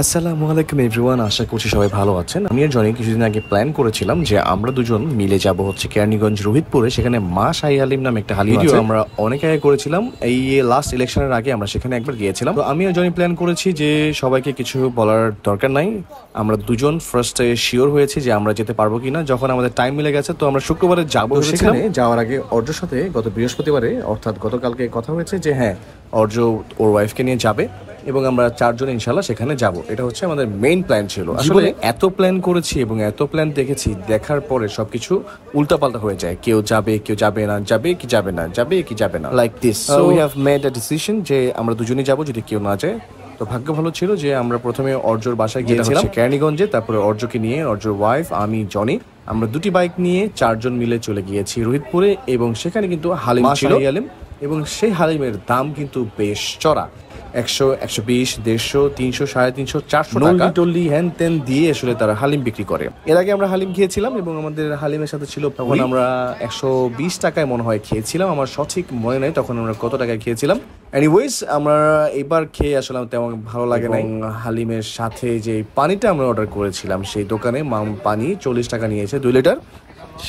আসসালামু আলাইকুম এভরিওয়ান আশা করছি সবাই ভালো আছেন আমি আর জনি কিছুদিন আগে প্ল্যান করেছিলাম যে আমরা দুজন মিলে যাব হচ্ছে কেরানীগঞ্জ রোহিতপুরে সেখানে মা শাহি আলিম নামে একটা হালি ভিডিও আমরা অনেক আগে করেছিলাম এই লাস্ট ইলেকশনের আগে আমরা সেখানে একবার গিয়েছিলাম তো আমি জনি প্ল্যান করেছি যে সবাইকে কিছু বলার দরকার নাই আমরা দুজন ফার্স্টে শিওর হয়েছি যে আমরা যেতে পারবো কিনা যখন আমাদের টাইম মিলে গেছে তো আমরা শুক্রবারে যাবো সেখানে যাওয়ার আগে অর্জোর সাথে গত বৃহস্পতিবারে অর্থাৎ গতকালকে কথা হয়েছে যে হ্যাঁ অর্জ ওর ওয়াইফকে নিয়ে যাবে এবং আমরা চারজন ইনশাল্লাহ সেখানে যাব এটা হচ্ছে আমাদের মেইন প্ল্যান ছিল আসলে এত প্ল্যান করেছি এবং এত প্ল্যান দেখেছি দেখার পরে সবকিছু উল্টাপাল্টা হয়ে যায় কেউ যাবে কেউ যাবে না যাবে কি যাবে না যাবে কি যাবে না like this so we have made a decision যে আমরা দুজনেই যাব যদি কেউ না যায় তো ভাগ্য ভালো ছিল যে আমরা প্রথমে অর্জোর বাসায় গিয়েছিলাম কেরানীগঞ্জে তারপরে অর্জুকে নিয়ে অর্জোর ওয়াইফ আমি জনি আমরা দুটি বাইক নিয়ে চারজন মিলে চলে গিয়েছি রোহিতপুরে এবং সেখানে কিন্তু হালিম ছিল এবং সেই হালিমের দাম কিন্তু বেশ চড়া একশো একশো বিশ দেড়শো তিনশো সাড়ে তিনশো চারশো টাকা টল্লি হ্যান তেন দিয়ে আসলে তারা হালিম বিক্রি করে এর আগে আমরা হালিম খেয়েছিলাম এবং আমাদের হালিমের সাথে ছিল তখন আমরা একশো বিশ টাকায় মনে হয় খেয়েছিলাম আমার সঠিক মনে নেই তখন আমরা কত টাকায় খেয়েছিলাম এনিওয়েজ আমরা এবার খেয়ে আসলে তেমন ভালো লাগে না হালিমের সাথে যে পানিটা আমরা অর্ডার করেছিলাম সেই দোকানে মাম পানি চল্লিশ টাকা নিয়েছে দুই লিটার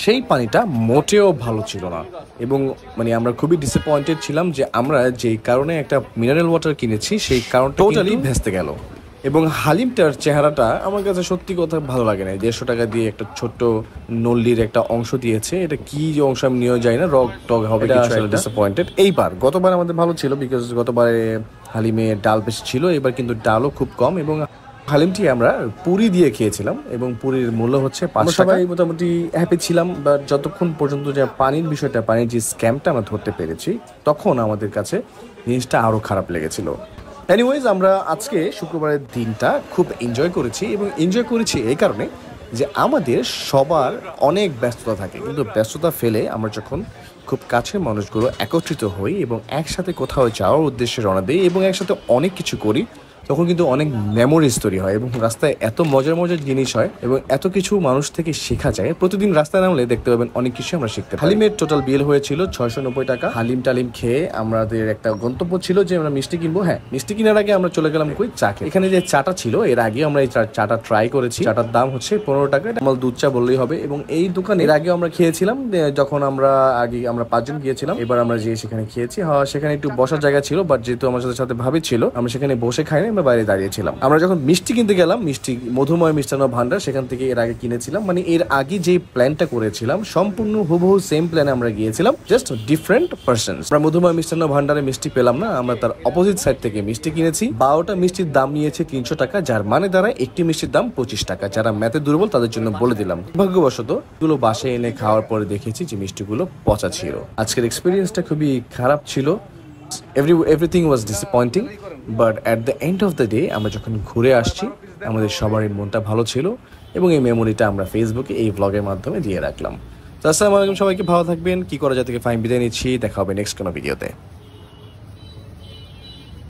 সেই পানিটা মোটেও ভালো ছিল না এবং মানে আমরা খুবই ডিসঅ্যাপয়েন্টেড ছিলাম যে আমরা যেই কারণে একটা মিনারেল ওয়াটার কিনেছি সেই কারণটা টোটালি ভেস্তে গেল এবং হালিমটার চেহারাটা আমার কাছে সত্যি কথা ভালো লাগে না দেড়শো টাকা দিয়ে একটা ছোট্ট নল্লির একটা অংশ দিয়েছে এটা কি যে অংশ আমি নিয়েও যাই না রক টক হবে ডিসঅ্যাপয়েন্টেড এইবার গতবার আমাদের ভালো ছিল বিকজ গতবারে হালিমে ডাল বেশি ছিল এবার কিন্তু ডালও খুব কম এবং হালিমটি আমরা পুরি দিয়ে খেয়েছিলাম এবং পুরীর মূল্য হচ্ছে সবাই মোটামুটি হ্যাপি ছিলাম বা যতক্ষণ পর্যন্ত যে পানির বিষয়টা পানির যে স্ক্যামটা আমরা ধরতে পেরেছি তখন আমাদের কাছে জিনিসটা আরও খারাপ লেগেছিল এনিওয়েজ আমরা আজকে শুক্রবারের দিনটা খুব এনজয় করেছি এবং এনজয় করেছি এই কারণে যে আমাদের সবার অনেক ব্যস্ততা থাকে কিন্তু ব্যস্ততা ফেলে আমরা যখন খুব কাছের মানুষগুলো একত্রিত হই এবং একসাথে কোথাও যাওয়ার উদ্দেশ্যে রওনা দিই এবং একসাথে অনেক কিছু করি তখন কিন্তু অনেক মেমোরিজ তৈরি হয় এবং রাস্তায় এত মজার মজার জিনিস হয় এবং এত কিছু মানুষ থেকে শেখা যায় প্রতিদিন রাস্তায় নামলে দেখতে পাবেন অনেক কিছু আমরা শিখতে হালিমের টোটাল বিল হয়েছিল ছয়শো নব্বই টাকা হালিম টালিম খেয়ে আমাদের একটা গন্তব্য ছিল যে আমরা মিষ্টি কিনবো হ্যাঁ মিষ্টি কেনার আগে আমরা চলে গেলাম কই চা এখানে যে চাটা ছিল এর আগে আমরা এই চাটা ট্রাই করেছি চাটার দাম হচ্ছে পনেরো টাকা আমার দুধ চা বললেই হবে এবং এই দোকান এর আগে আমরা খেয়েছিলাম যখন আমরা আগে আমরা পাঁচজন গিয়েছিলাম এবার আমরা যে সেখানে খেয়েছি হ্যাঁ সেখানে একটু বসার জায়গা ছিল বাট যেহেতু আমার সাথে সাথে ভাবে ছিল আমরা সেখানে বসে খাইনি আমরা বাইরে দাঁড়িয়েছিলাম আমরা যখন মিষ্টি কিনতে গেলাম মিষ্টি মধুময় মিষ্টান্ন ভান্ডার সেখান থেকে এর আগে কিনেছিলাম মানে এর আগে যে প্ল্যানটা করেছিলাম সম্পূর্ণ হুবহু সেম প্ল্যানে আমরা গিয়েছিলাম জাস্ট ডিফারেন্ট পার্সন আমরা মধুময় মিষ্টান্ন ভান্ডারে মিষ্টি পেলাম না আমরা তার অপোজিট সাইড থেকে মিষ্টি কিনেছি বারোটা মিষ্টির দাম নিয়েছে তিনশো টাকা যার মানে দাঁড়ায় একটি মিষ্টির দাম পঁচিশ টাকা যারা ম্যাথে দুর্বল তাদের জন্য বলে দিলাম ভাগ্যবশত গুলো বাসায় এনে খাওয়ার পরে দেখেছি যে মিষ্টিগুলো পচা ছিল আজকের এক্সপিরিয়েন্সটা খুবই খারাপ ছিল every everything was disappointing but at the end of the day আমরা যখন ঘুরে আসছি আমাদের সবারই মনটা ভালো ছিল এবং এই মেমোরিটা আমরা ফেসবুকে এই ব্লগের মাধ্যমে দিয়ে রাখলাম তো আসসালামু আলাইকুম সবাইকে ভালো থাকবেন কী করা যায় থেকে ফাইন বিদায় নিচ্ছি দেখা হবে নেক্সট কোনো ভিডিওতে